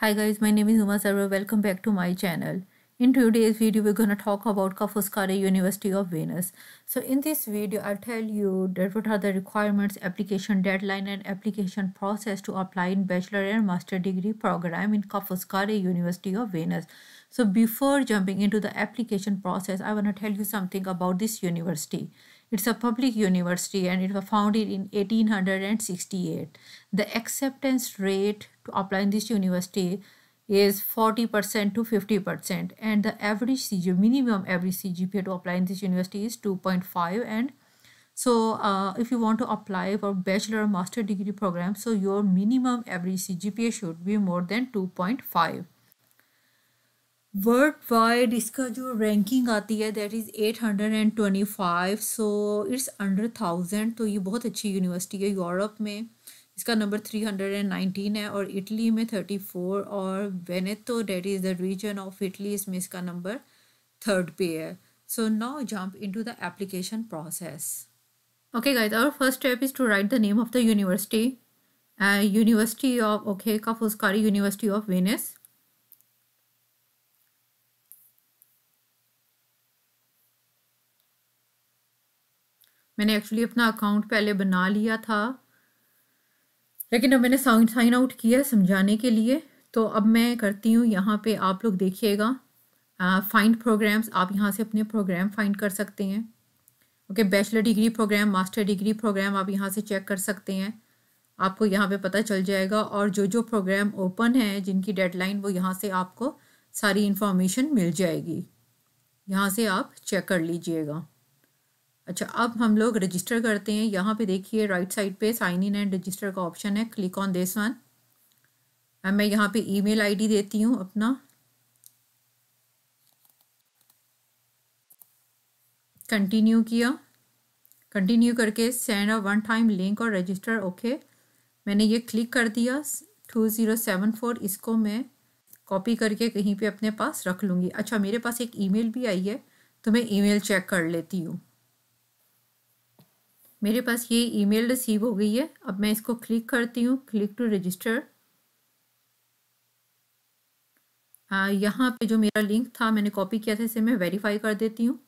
Hi guys, my name is Uma Sarva. Welcome back to my channel. In today's video, we're going to talk about Kafuskari University of Venus. So in this video, I'll tell you that what are the requirements, application deadline and application process to apply in bachelor and master degree program in Kafuskari University of Venus. So before jumping into the application process, I want to tell you something about this university. It's a public university and it was founded in 1868. The acceptance rate to apply in this university is 40% to 50% and the average CGPA, minimum average CGPA to apply in this university is 2.5 and so uh, if you want to apply for bachelor or master degree program, so your minimum average CGPA should be more than 2.5. World wide इसका जो ranking आती है that is eight hundred and twenty five so it's under thousand तो ये बहुत अच्छी university है Europe में इसका number three hundred and nineteen है और इटली में थर्टी फोर और Veneto that is the region of Italy इसमें इसका नंबर थर्ड पे है so jump into the application process okay guys our first step is to right the name of the university university of okay Ca' Foscari university of Venice मैंने actually अपना account पहले बना लिया था लेकिन अब मैंने साउंड साइन आउट किया समझाने के लिए तो अब मैं करती हूँ यहाँ पे आप लोग देखिएगा फाइंड प्रोग्राम्स आप यहाँ से अपने प्रोग्राम फाइंड कर सकते हैं okay bachelor degree program master degree program आप यहाँ से चेक कर सकते हैं आपको यहाँ पे पता चल जाएगा और जो जो प्रोग्राम ओपन है जिनकी डेडलाइन वो यहाँ से आपको सारी इन्फॉर्मेशन मिल जाएगी यहाँ से आप चेक कर लीजिएगा अच्छा अब हम लोग रजिस्टर करते हैं यहाँ पे देखिए राइट साइड पे साइन इन एंड रजिस्टर का ऑप्शन है क्लिक ऑन दिस वन मैं यहाँ पे ईमेल आईडी देती हूँ अपना कंटिन्यू किया कंटिन्यू करके send a one time link और रजिस्टर ओके मैंने ये क्लिक कर दिया टू ज़ीरो सेवन फोर इसको मैं कॉपी करके कहीं पे अपने पास रख लूँगी अच्छा मेरे पास एक ईमेल भी आई है तो मैं ईमेल चेक कर लेती हूँ मेरे पास ये ईमेल रिसीव हो गई है अब मैं इसको क्लिक करती हूँ क्लिक टू रजिस्टर यहाँ पे जो मेरा लिंक था मैंने कॉपी किया था इसे मैं वेरीफाई कर देती हूँ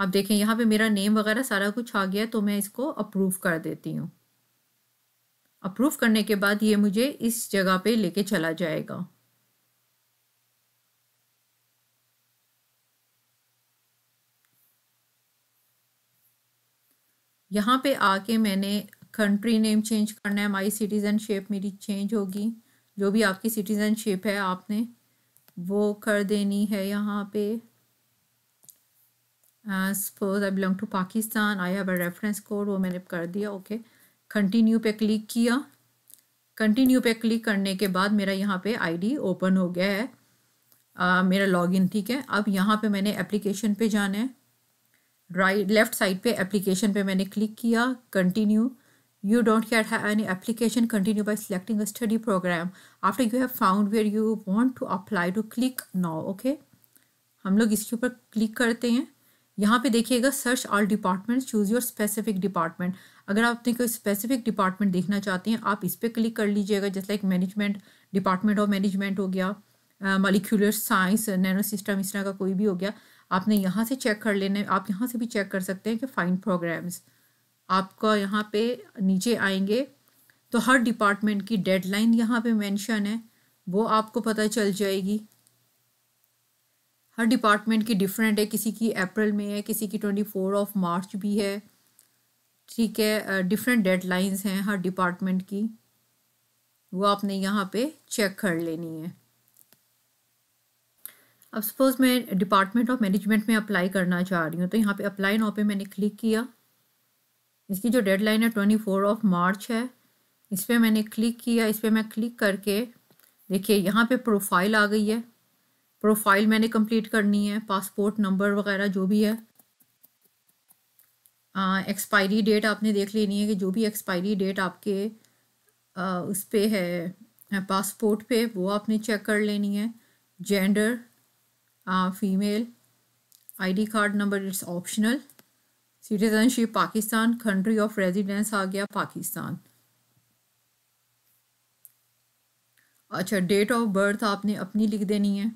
अब देखें यहाँ पे मेरा नेम वगैरह सारा कुछ आ गया तो मैं इसको अप्रूव कर देती हूँ अप्रूव करने के बाद ये मुझे इस जगह पे लेके चला जाएगा यहाँ पे आके मैंने कंट्री नेम चेंज करना है माई सिटीज़नशिप मेरी चेंज होगी जो भी आपकी सिटीज़नशिप है आपने वो कर देनी है यहाँ पे suppose I belong to Pakistan I have a reference code वो मैंने कर दिया ओके कंटिन्यू पे क्लिक किया कंटिन्यू पे क्लिक करने के बाद मेरा यहाँ पे आईडी ओपन हो गया है uh, मेरा लॉगिन ठीक है अब यहाँ पे मैंने एप्लीकेशन पे जाना है राइट लेफ्ट साइड पे एप्लीकेशन पे मैंने क्लिक किया continue you don't yet have any application continue by selecting a study program after you have found where you want to apply to click now okay हम लोग इसके ऊपर click करते हैं यहाँ पे देखिएगा search all department choose your specific department अगर आप अपने कोई स्पेसिफिक डिपार्टमेंट देखना चाहते हैं आप इस पर क्लिक कर लीजिएगा जैसे like management department of management हो गया मॉलिक्यूलर साइंस नैनो सिस्टम इस तरह का कोई भी हो गया आपने यहाँ से चेक कर लेने आप यहाँ से भी चेक कर सकते हैं कि फ़ाइन प्रोग्राम्स आपका यहाँ पे नीचे आएंगे तो हर डिपार्टमेंट की डेडलाइन यहाँ पे मेंशन है वो आपको पता चल जाएगी हर डिपार्टमेंट की डिफरेंट है किसी की अप्रैल में है किसी की ट्वेंटी फोर ऑफ मार्च भी है ठीक है डिफरेंट डेडलाइंस हैं हर डिपार्टमेंट की वो आपने यहाँ पे चेक कर लेनी है अब सपोज मैं डिपार्टमेंट ऑफ मैनेजमेंट में अप्लाई करना चाह रही हूँ तो यहाँ पे अप्लाई नाउ पे मैंने क्लिक किया इसकी जो डेडलाइन है ट्वेंटी फोर ऑफ मार्च है इस पर मैंने क्लिक किया इस पर मैं क्लिक करके देखिए यहाँ पे प्रोफाइल आ गई है प्रोफाइल मैंने कंप्लीट करनी है पासपोर्ट नंबर वगैरह जो भी है एक्सपायरी डेट आपने देख लेनी है कि जो भी एक्सपायरी डेट आपके आ, उस पर है पासपोर्ट पे वो आपने चेक कर लेनी है gender uh, female id card number it's optional citizenship pakistan country of residence aa gaya pakistan अच्छा डेट ऑफ बर्थ आपने अपनी लिख देनी है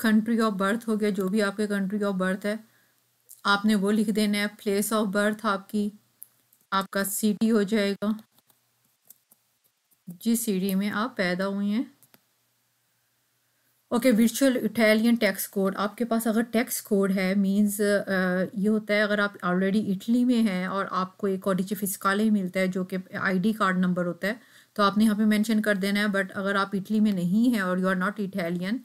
कंट्री ऑफ बर्थ हो गया जो भी आपके कंट्री ऑफ बर्थ है आपने वो लिख देना है प्लेस ऑफ बर्थ आपकी आपका सीडी हो जाएगा जिस सीडी में आप पैदा हुए हैं okay virtual Italian tax code आपके पास अगर टैक्स कोड है मींस ये होता है अगर आप ऑलरेडी इटली में हैं और आपको एक ऑडिज फिस्काले मिलता है जो कि आईडी कार्ड नंबर होता है तो आपने यहाँ पे मेंशन कर देना है बट अगर आप इटली में नहीं हैं और यू आर नॉट इटालियन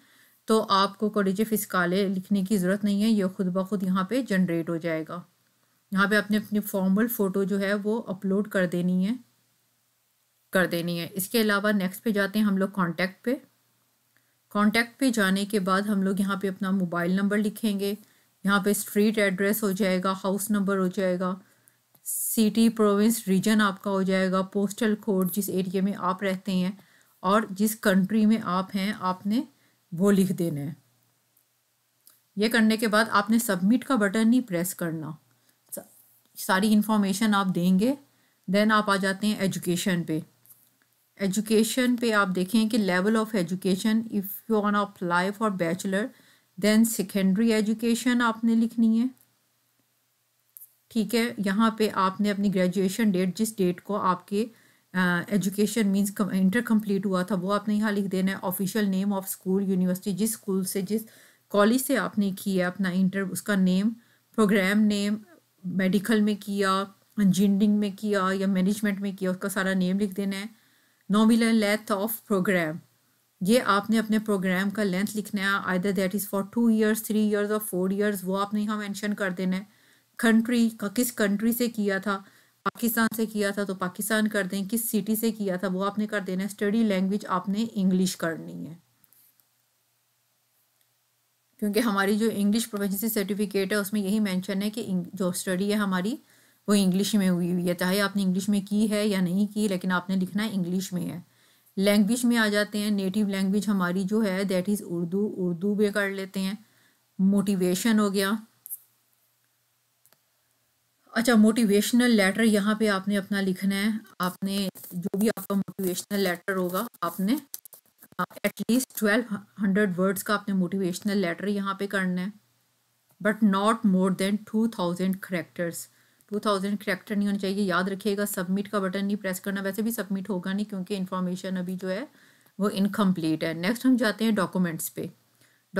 तो आपको कॉडिज फिस्काले लिखने की ज़रूरत नहीं है ये खुद ब खुद यहाँ पर जनरेट हो जाएगा यहाँ पे आपने अपनी फॉर्मल फ़ोटो जो है वो अपलोड कर देनी है कर देनी है इसके अलावा नेक्स्ट पे जाते हैं हम लोग कॉन्टैक्ट पे कॉन्टैक्ट पे जाने के बाद हम लोग यहाँ पे अपना मोबाइल नंबर लिखेंगे यहाँ पे स्ट्रीट एड्रेस हो जाएगा हाउस नंबर हो जाएगा सिटी प्रोविंस रीजन आपका हो जाएगा पोस्टल कोड जिस एरिया में आप रहते हैं और जिस कंट्री में आप हैं आपने वो लिख देना है ये करने के बाद आपने सबमिट का बटन नहीं प्रेस करना सारी इंफॉर्मेशन आप देंगे देन आप आ जाते हैं एजुकेशन पे एजुकेशन पे आप देखें कि level of education if you want apply for bachelor then secondary education आपने लिखनी है ठीक है यहाँ पे आपने अपनी ग्रेजुएशन डेट जिस डेट को आपके एजुकेशन मींस इंटर कंप्लीट हुआ था वो आपने यहाँ लिख देना है official name of school university जिस स्कूल से जिस कॉलेज से आपने किया अपना इंटर उसका नेम प्रोग्राम नेम मेडिकल में किया इंजीनियरिंग में किया या मैनेजमेंट में किया उसका सारा नेम लिख देना है नॉमिनल लेंथ ऑफ प्रोग्राम ये आपने अपने प्रोग्राम का लेंथ लिखना है either that is for two years three years और फोर ईयर्स वो आपने यहाँ मैंशन कर देना है कंट्री का किस कंट्री से किया था पाकिस्तान से किया था तो पाकिस्तान कर दें किस सिटी से किया था वो आपने कर देना है स्टडी लैंग्वेज आपने इंग्लिश करनी है क्योंकि हमारी जो इंग्लिश प्रोफेंसी सर्टिफिकेट है उसमें यही मेंशन है कि जो स्टडी है हमारी वो इंग्लिश में हुई हुई है चाहे आपने इंग्लिश में की है या नहीं की लेकिन आपने लिखना है इंग्लिश में है लैंग्वेज में आ जाते हैं नेटिव लैंग्वेज हमारी जो है दैट इज़ उर्दू उर्दू में कर लेते हैं मोटिवेशन हो गया अच्छा मोटिवेशनल लेटर यहाँ पे आपने अपना लिखना है आपने जो भी आपका मोटिवेशनल लेटर होगा आपने एटलीस्ट ट्वेल्व हंड्रेड वर्ड्स का आपने मोटिवेशनल लेटर यहाँ पे करना है but not more than two thousand characters two thousand character नहीं होना चाहिए याद रखिएगा सबमिट का बटन नहीं प्रेस करना वैसे भी सबमिट होगा नहीं क्योंकि इन्फॉर्मेशन अभी जो है वो इनकम्प्लीट है नेक्स्ट हम जाते हैं डॉक्यूमेंट्स पे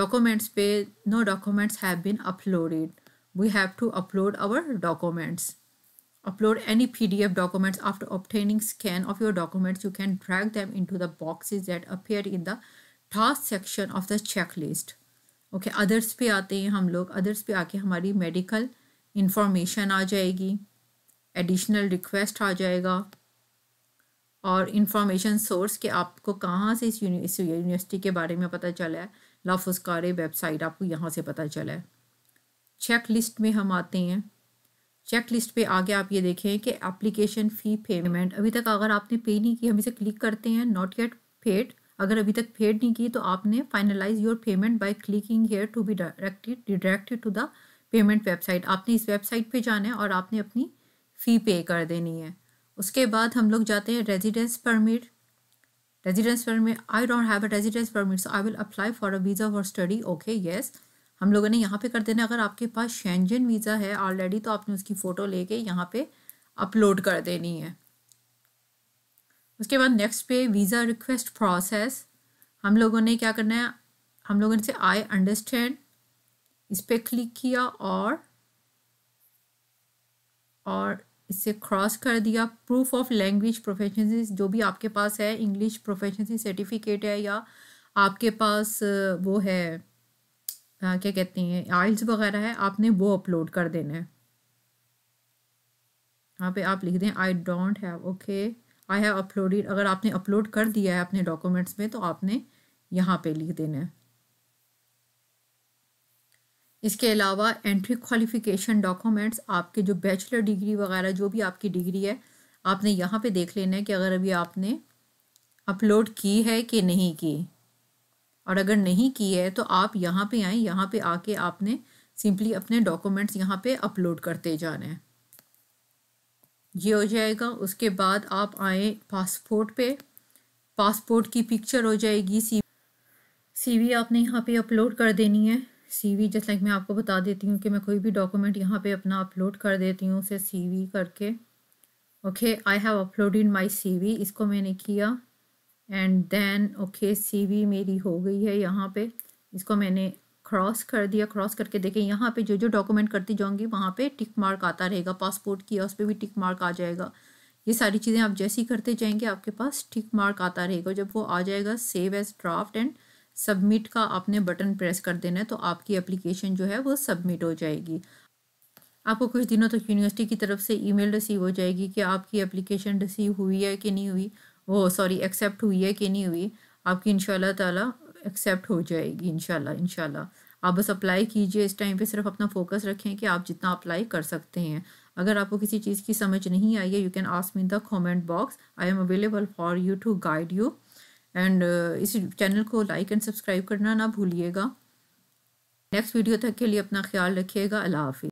डॉक्यूमेंट्स पे no documents have been uploaded we have to upload our documents upload any PDF documents after obtaining scan of your documents, you can drag them into the boxes that appear in the task section of the checklist. Okay okay, अदर्स पे आते हैं हम लोग others पे आके हमारी medical information आ जाएगी एडिशनल रिक्वेस्ट आ जाएगा और इंफॉर्मेशन सोर्स के आपको कहाँ से इस यूनिवर्सिटी के बारे में पता चला है लाफुस्कार वेबसाइट आपको यहाँ से पता चला है चेक लिस्ट में हम आते हैं चेक लिस्ट पे आगे आप ये देखें कि एप्लीकेशन फ़ी पेमेंट अभी तक अगर आपने पे नहीं की हम इसे क्लिक करते हैं नॉट येट पेड अगर अभी तक पेड नहीं की तो आपने finalize your payment by clicking here to be directed redirected to the payment website आपने इस वेबसाइट पे जाना है और आपने अपनी फ़ी पे कर देनी है उसके बाद हम लोग जाते हैं residence permit residence permit I don't have a residence permit so I will apply for a visa for study okay yes हम लोगों ने यहाँ पे कर देना अगर आपके पास शेंजन वीज़ा है ऑलरेडी तो आपने उसकी फ़ोटो लेके यहाँ पे अपलोड कर देनी है उसके बाद नेक्स्ट पे वीज़ा रिक्वेस्ट प्रोसेस हम लोगों ने क्या करना है हम लोगों ने से आई अंडरस्टैंड इस पर क्लिक किया और और इसे क्रॉस कर दिया प्रूफ ऑफ लैंग्वेज प्रोफेशनसी जो भी आपके पास है इंग्लिश प्रोफेशनसी सर्टिफिकेट है या आपके पास वो है क्या कहते हैं आइल्स वगैरह है आपने वो अपलोड कर देना है यहाँ पे आप लिख दें I don't have okay I have uploaded अगर आपने अपलोड कर दिया है अपने डॉक्यूमेंट्स में तो आपने यहाँ पे लिख देना है इसके अलावा एंट्री क्वालिफिकेशन डॉक्यूमेंट्स आपके जो बैचलर डिग्री वगैरह जो भी आपकी डिग्री है आपने यहाँ पे देख लेना है कि अगर अभी आपने अपलोड की है कि नहीं की और अगर नहीं की है तो आप यहाँ पे आए यहाँ पे आके आपने सिंपली अपने डॉक्यूमेंट्स यहाँ पे अपलोड करते जाना है ये हो जाएगा उसके बाद आप आए पासपोर्ट पे पासपोर्ट की पिक्चर हो जाएगी सी सीवी आपने यहाँ पे अपलोड कर देनी है सीवी जस्ट लाइक मैं आपको बता देती हूँ कि मैं कोई भी डॉक्यूमेंट यहाँ पे अपना अपलोड कर देती हूँ उसे सीवी करके okay I have upload in my CV इसको मैंने किया and then okay C V मेरी हो गई है यहाँ पे इसको मैंने क्रॉस कर दिया क्रॉस करके देखें यहाँ पे जो जो डॉक्यूमेंट करती जाऊँगी वहाँ पे टिक मार्क आता रहेगा पासपोर्ट की उस पर भी टिक मार्क आ जाएगा ये सारी चीज़ें आप जैसी करते जाएंगे आपके पास टिक मार्क आता रहेगा जब वो आ जाएगा save as draft and submit का आपने बटन प्रेस कर देना है तो आपकी एप्लीकेशन जो है वो सबमिट हो जाएगी आपको कुछ दिनों तक तो यूनिवर्सिटी की तरफ से ईमेल रिसीव हो जाएगी कि आपकी एप्लीकेशन रिसीव हुई है कि नहीं हुई वो सॉरी एक्सेप्ट हुई है कि नहीं हुई आपकी इन ताला एक्सेप्ट हो जाएगी इनशाला इनशाला आप बस अप्लाई कीजिए इस टाइम पे सिर्फ अपना फोकस रखें कि आप जितना अप्लाई कर सकते हैं अगर आपको किसी चीज़ की समझ नहीं आई है you can ask me the comment box I am available for you to guide you and इस चैनल को लाइक एंड सब्सक्राइब करना ना भूलिएगा नेक्स्ट वीडियो तक के लिए अपना ख्याल रखिएगा अल्लाह हाफि